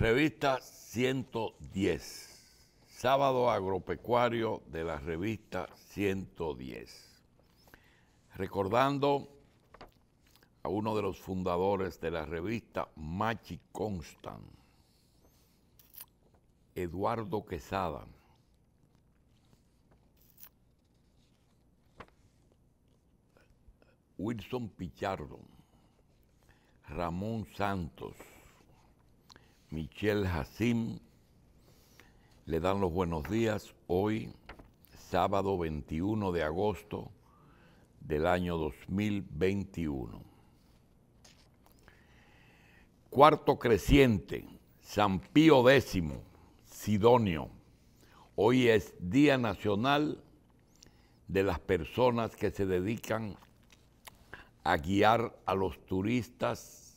Revista 110. Sábado agropecuario de la revista 110. Recordando a uno de los fundadores de la revista, Machi Constant, Eduardo Quesada. Wilson Pichardo, Ramón Santos, Michelle Hassim, le dan los buenos días hoy, sábado 21 de agosto del año 2021. Cuarto creciente, San Pío X, Sidonio. Hoy es Día Nacional de las personas que se dedican a guiar a los turistas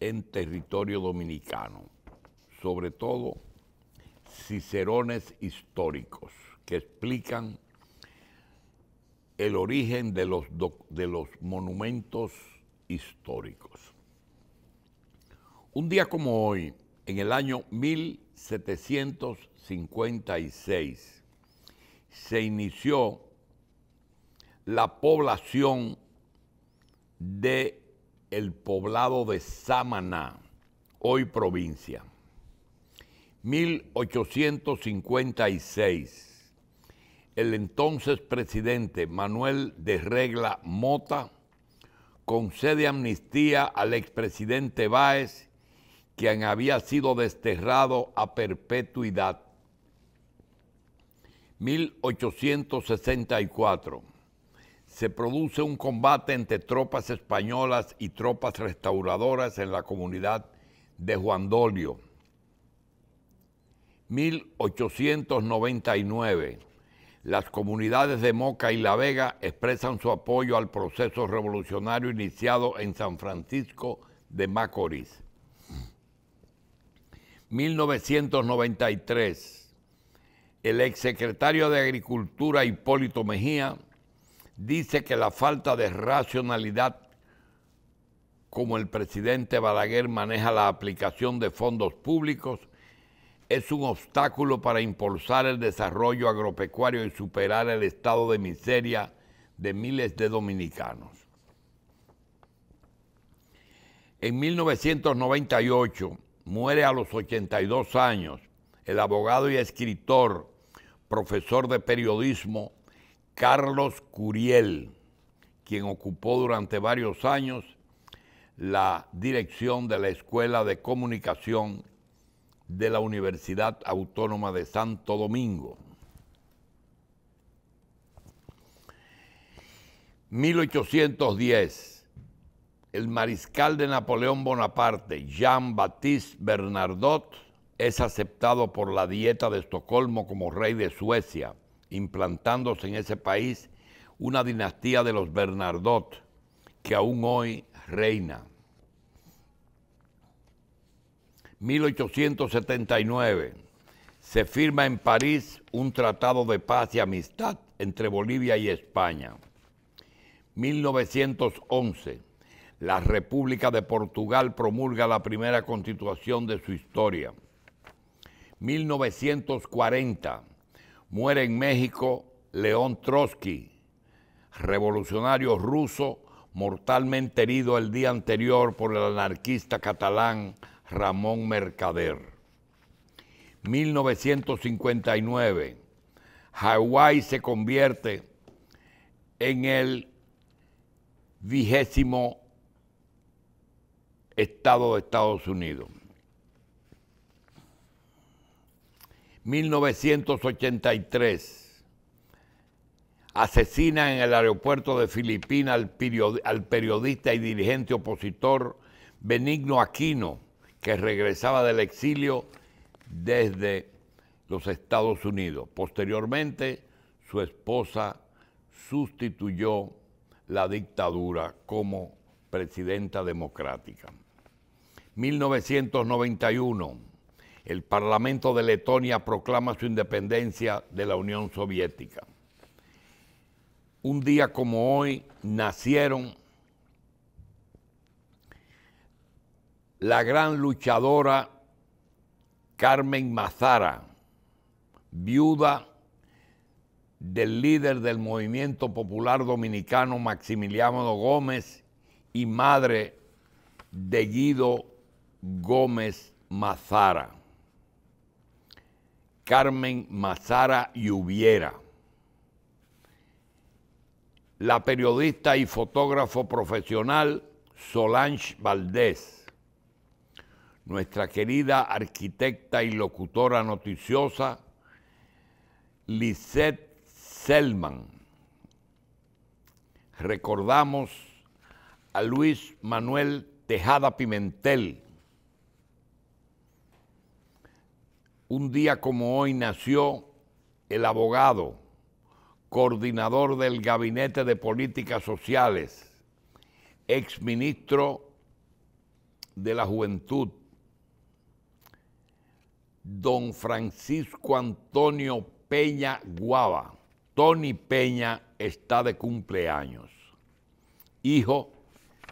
en territorio dominicano, sobre todo cicerones históricos que explican el origen de los, de los monumentos históricos. Un día como hoy, en el año 1756, se inició la población de el poblado de Samaná, hoy provincia. 1856, el entonces presidente Manuel de Regla Mota concede amnistía al expresidente Báez, quien había sido desterrado a perpetuidad. 1864 se produce un combate entre tropas españolas y tropas restauradoras en la comunidad de Juan 1899. Las comunidades de Moca y La Vega expresan su apoyo al proceso revolucionario iniciado en San Francisco de Macorís. 1993. El exsecretario de Agricultura Hipólito Mejía dice que la falta de racionalidad como el presidente Balaguer maneja la aplicación de fondos públicos es un obstáculo para impulsar el desarrollo agropecuario y superar el estado de miseria de miles de dominicanos. En 1998 muere a los 82 años el abogado y escritor, profesor de periodismo Carlos Curiel, quien ocupó durante varios años la dirección de la Escuela de Comunicación de la Universidad Autónoma de Santo Domingo. 1810, el mariscal de Napoleón Bonaparte, Jean-Baptiste Bernardot, es aceptado por la Dieta de Estocolmo como rey de Suecia implantándose en ese país una dinastía de los Bernardot que aún hoy reina. 1879 se firma en París un tratado de paz y amistad entre Bolivia y España. 1911 la República de Portugal promulga la primera constitución de su historia. 1940 Muere en México León Trotsky, revolucionario ruso, mortalmente herido el día anterior por el anarquista catalán Ramón Mercader. 1959, Hawái se convierte en el vigésimo estado de Estados Unidos. 1983. Asesina en el aeropuerto de Filipinas al, al periodista y dirigente opositor Benigno Aquino, que regresaba del exilio desde los Estados Unidos. Posteriormente, su esposa sustituyó la dictadura como presidenta democrática. 1991 el Parlamento de Letonia proclama su independencia de la Unión Soviética. Un día como hoy nacieron la gran luchadora Carmen Mazara, viuda del líder del movimiento popular dominicano Maximiliano Gómez y madre de Guido Gómez Mazara. Carmen Mazara hubiera La periodista y fotógrafo profesional Solange Valdés. Nuestra querida arquitecta y locutora noticiosa Lisette Selman. Recordamos a Luis Manuel Tejada Pimentel, un día como hoy nació el abogado, coordinador del Gabinete de Políticas Sociales, exministro de la Juventud, don Francisco Antonio Peña Guava. Tony Peña está de cumpleaños, hijo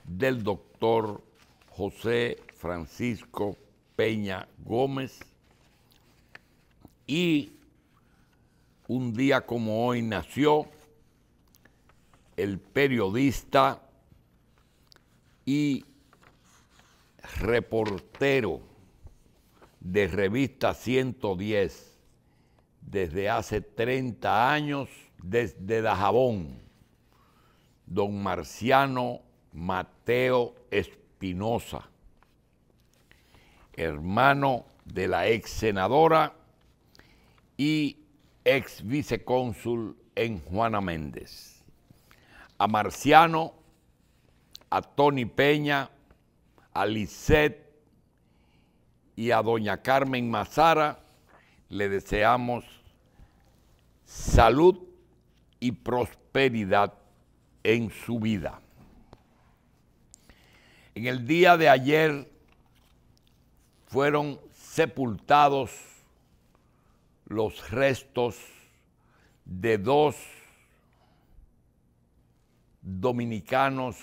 del doctor José Francisco Peña Gómez y un día como hoy nació el periodista y reportero de revista 110 desde hace 30 años desde Dajabón, don Marciano Mateo Espinosa, hermano de la ex senadora y ex vicecónsul en Juana Méndez. A Marciano, a Tony Peña, a Lisette y a doña Carmen Mazara le deseamos salud y prosperidad en su vida. En el día de ayer fueron sepultados los restos de dos dominicanos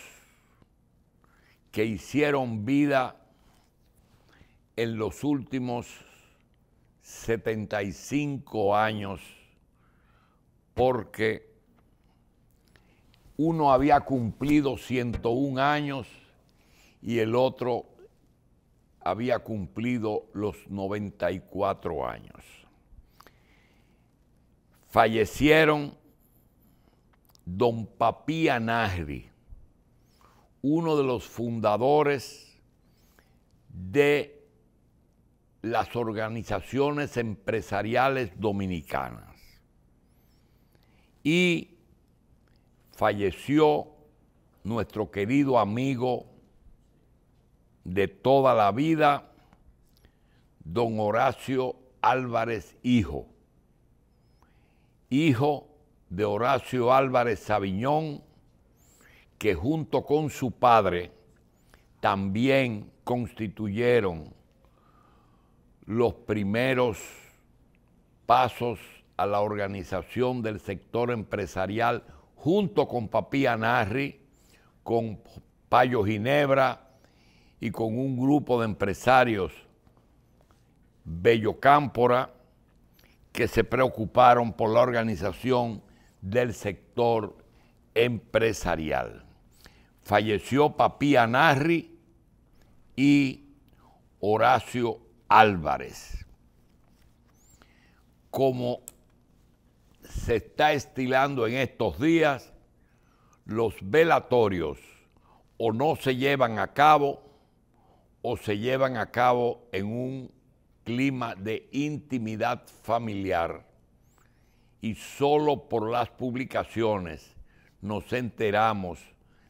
que hicieron vida en los últimos 75 años porque uno había cumplido 101 años y el otro había cumplido los 94 años fallecieron don Papía Nagri, uno de los fundadores de las organizaciones empresariales dominicanas. Y falleció nuestro querido amigo de toda la vida, don Horacio Álvarez Hijo hijo de Horacio Álvarez Sabiñón, que junto con su padre también constituyeron los primeros pasos a la organización del sector empresarial junto con Papi Anarri, con Payo Ginebra y con un grupo de empresarios, Bello Cámpora, que se preocuparon por la organización del sector empresarial. Falleció Papía Narri y Horacio Álvarez. Como se está estilando en estos días, los velatorios o no se llevan a cabo o se llevan a cabo en un clima de intimidad familiar y solo por las publicaciones nos enteramos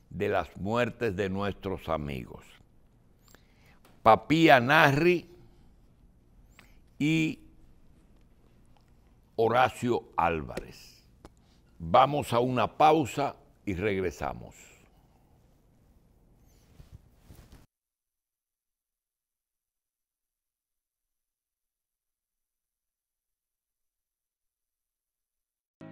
de las muertes de nuestros amigos. Papía Narri y Horacio Álvarez. Vamos a una pausa y regresamos.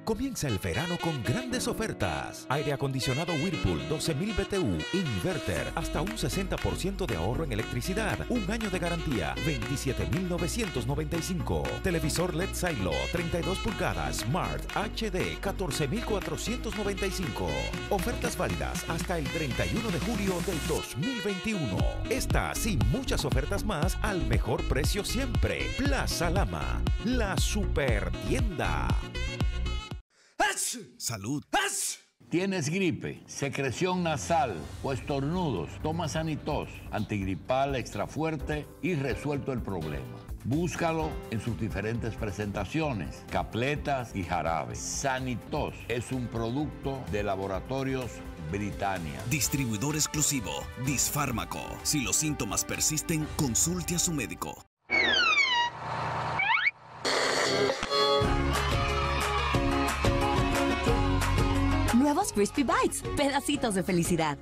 Comienza el verano con grandes ofertas. Aire acondicionado Whirlpool 12.000 BTU, inverter, hasta un 60% de ahorro en electricidad, un año de garantía, 27.995. Televisor LED Silo 32 pulgadas, Smart HD 14.495. Ofertas válidas hasta el 31 de julio del 2021. Estas y muchas ofertas más al mejor precio siempre. Plaza Lama, la super tienda. Salud. Tienes gripe, secreción nasal o estornudos, toma Sanitos, antigripal extra fuerte y resuelto el problema. Búscalo en sus diferentes presentaciones, capletas y jarabes. Sanitos es un producto de laboratorios Britannia. Distribuidor exclusivo, Disfármaco. Si los síntomas persisten, consulte a su médico. Nuevos Crispy Bites, pedacitos de felicidad.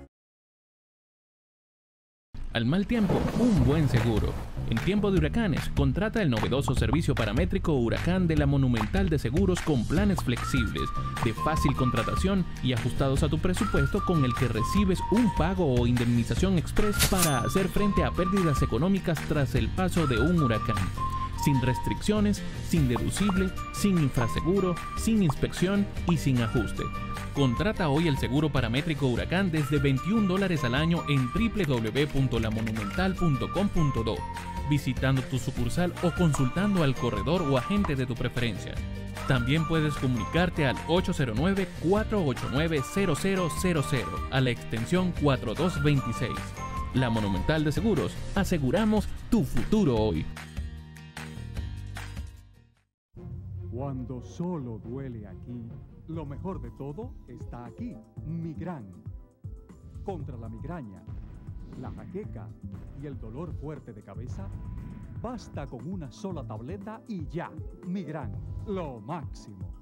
Al mal tiempo, un buen seguro. En tiempo de huracanes, contrata el novedoso servicio paramétrico Huracán de la Monumental de Seguros con planes flexibles, de fácil contratación y ajustados a tu presupuesto con el que recibes un pago o indemnización express para hacer frente a pérdidas económicas tras el paso de un huracán. Sin restricciones, sin deducible, sin infraseguro, sin inspección y sin ajuste. Contrata hoy el seguro paramétrico huracán desde 21 dólares al año en www.lamonumental.com.do, visitando tu sucursal o consultando al corredor o agente de tu preferencia. También puedes comunicarte al 809-489-0000 a la extensión 4226. La Monumental de Seguros, aseguramos tu futuro hoy. Cuando solo duele aquí, lo mejor de todo está aquí. Migran. Contra la migraña, la jaqueca y el dolor fuerte de cabeza, basta con una sola tableta y ya. Migran. Lo máximo.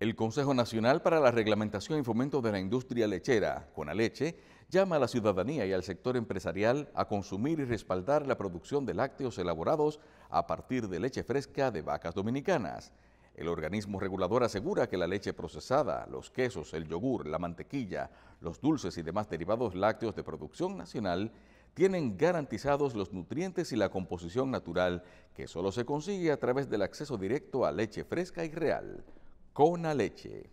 El Consejo Nacional para la Reglamentación y Fomento de la Industria Lechera, con la leche, llama a la ciudadanía y al sector empresarial a consumir y respaldar la producción de lácteos elaborados a partir de leche fresca de vacas dominicanas. El organismo regulador asegura que la leche procesada, los quesos, el yogur, la mantequilla, los dulces y demás derivados lácteos de producción nacional tienen garantizados los nutrientes y la composición natural que solo se consigue a través del acceso directo a leche fresca y real. con la leche.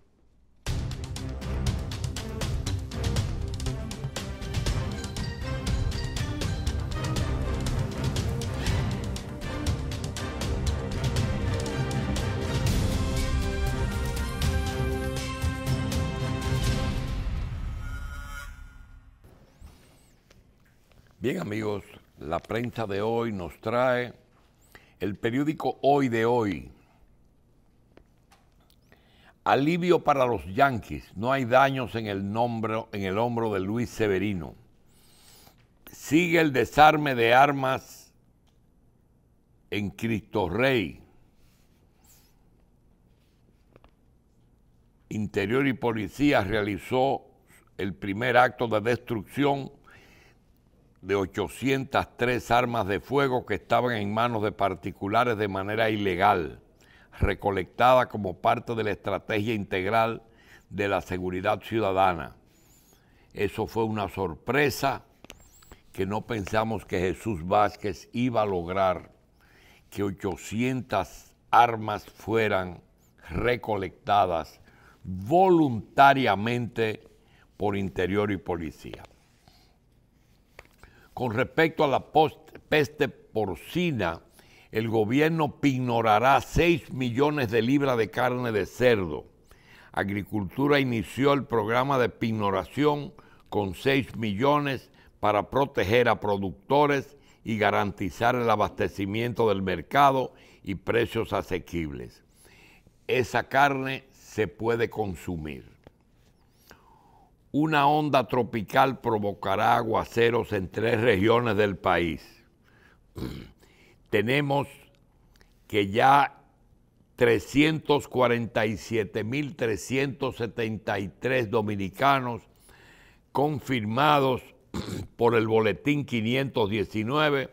Bien amigos, la prensa de hoy nos trae el periódico Hoy de Hoy. Alivio para los Yankees, no hay daños en el, nombre en el hombro de Luis Severino. Sigue el desarme de armas en Cristo Rey. Interior y Policía realizó el primer acto de destrucción de 803 armas de fuego que estaban en manos de particulares de manera ilegal, recolectada como parte de la estrategia integral de la seguridad ciudadana. Eso fue una sorpresa que no pensamos que Jesús Vázquez iba a lograr que 800 armas fueran recolectadas voluntariamente por interior y policía. Con respecto a la peste porcina, el gobierno pignorará 6 millones de libras de carne de cerdo. Agricultura inició el programa de pignoración con 6 millones para proteger a productores y garantizar el abastecimiento del mercado y precios asequibles. Esa carne se puede consumir una onda tropical provocará aguaceros en tres regiones del país. Tenemos que ya 347.373 dominicanos confirmados por el boletín 519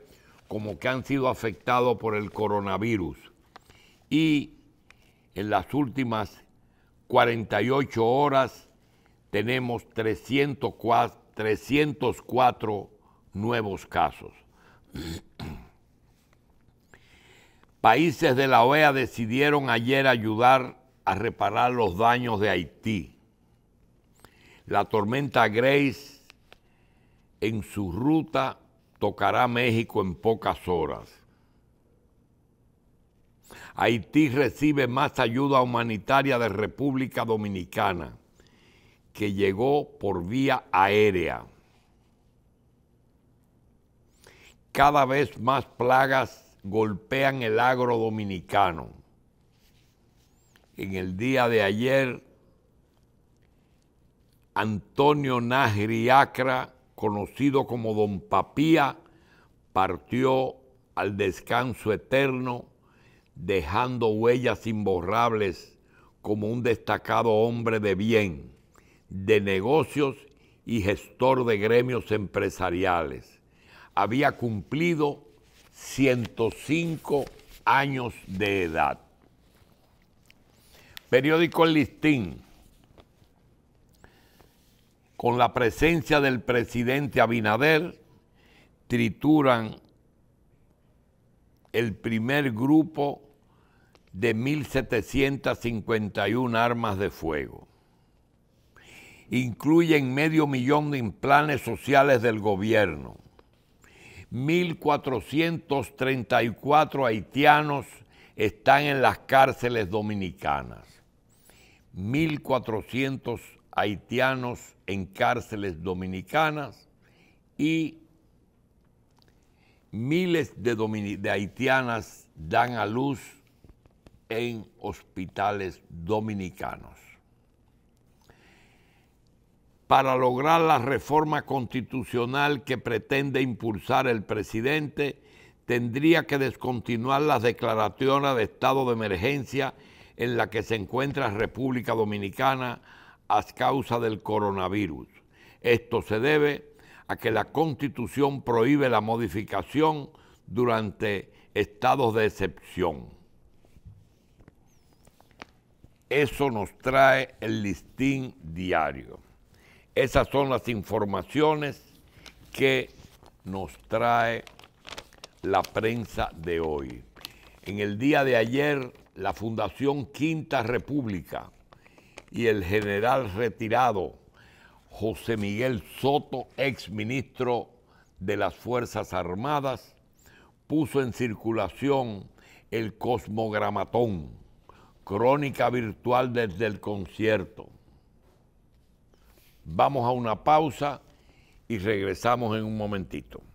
como que han sido afectados por el coronavirus. Y en las últimas 48 horas tenemos 304, nuevos casos. Países de la OEA decidieron ayer ayudar a reparar los daños de Haití. La tormenta Grace en su ruta tocará México en pocas horas. Haití recibe más ayuda humanitaria de República Dominicana que llegó por vía aérea. Cada vez más plagas golpean el agro dominicano. En el día de ayer, Antonio Najri conocido como Don Papía, partió al descanso eterno, dejando huellas imborrables como un destacado hombre de bien de negocios y gestor de gremios empresariales. Había cumplido 105 años de edad. Periódico El Listín, con la presencia del presidente Abinader, trituran el primer grupo de 1.751 armas de fuego incluyen medio millón de planes sociales del gobierno. 1.434 haitianos están en las cárceles dominicanas. 1.400 haitianos en cárceles dominicanas y miles de, de haitianas dan a luz en hospitales dominicanos para lograr la reforma constitucional que pretende impulsar el presidente, tendría que descontinuar las declaraciones de estado de emergencia en la que se encuentra República Dominicana a causa del coronavirus. Esto se debe a que la Constitución prohíbe la modificación durante estados de excepción. Eso nos trae el listín diario. Esas son las informaciones que nos trae la prensa de hoy. En el día de ayer, la Fundación Quinta República y el general retirado José Miguel Soto, exministro de las Fuerzas Armadas, puso en circulación el Cosmogramatón, crónica virtual desde el concierto Vamos a una pausa y regresamos en un momentito.